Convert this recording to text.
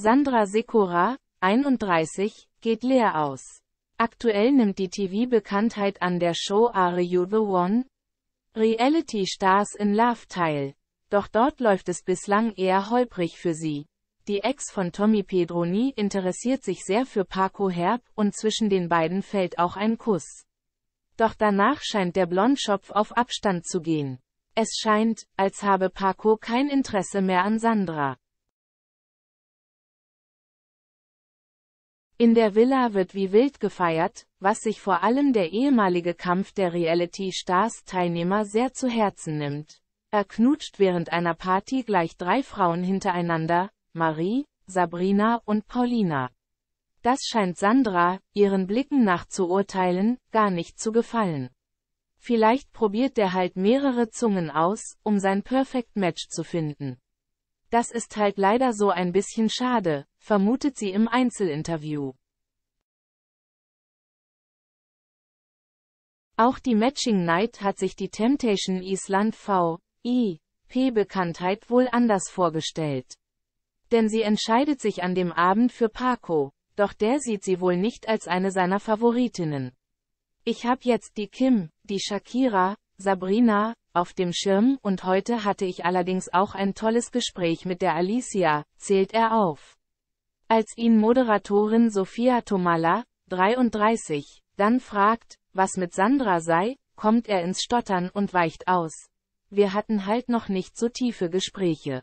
Sandra Sekora, 31, geht leer aus. Aktuell nimmt die TV-Bekanntheit an der Show Are You the One? Reality Stars in Love teil. Doch dort läuft es bislang eher holprig für sie. Die Ex von Tommy Pedroni interessiert sich sehr für Paco Herb und zwischen den beiden fällt auch ein Kuss. Doch danach scheint der Blondschopf auf Abstand zu gehen. Es scheint, als habe Paco kein Interesse mehr an Sandra. In der Villa wird wie wild gefeiert, was sich vor allem der ehemalige Kampf der Reality-Stars-Teilnehmer sehr zu Herzen nimmt. Er knutscht während einer Party gleich drei Frauen hintereinander, Marie, Sabrina und Paulina. Das scheint Sandra, ihren Blicken nach zu urteilen, gar nicht zu gefallen. Vielleicht probiert der halt mehrere Zungen aus, um sein Perfect Match zu finden. Das ist halt leider so ein bisschen schade, vermutet sie im Einzelinterview. Auch die Matching Night hat sich die Temptation Island V. I. P. Bekanntheit wohl anders vorgestellt. Denn sie entscheidet sich an dem Abend für Paco, doch der sieht sie wohl nicht als eine seiner Favoritinnen. Ich hab jetzt die Kim, die Shakira, Sabrina, auf dem Schirm und heute hatte ich allerdings auch ein tolles Gespräch mit der Alicia, zählt er auf. Als ihn Moderatorin Sophia Tomala, 33, dann fragt, was mit Sandra sei, kommt er ins Stottern und weicht aus. Wir hatten halt noch nicht so tiefe Gespräche.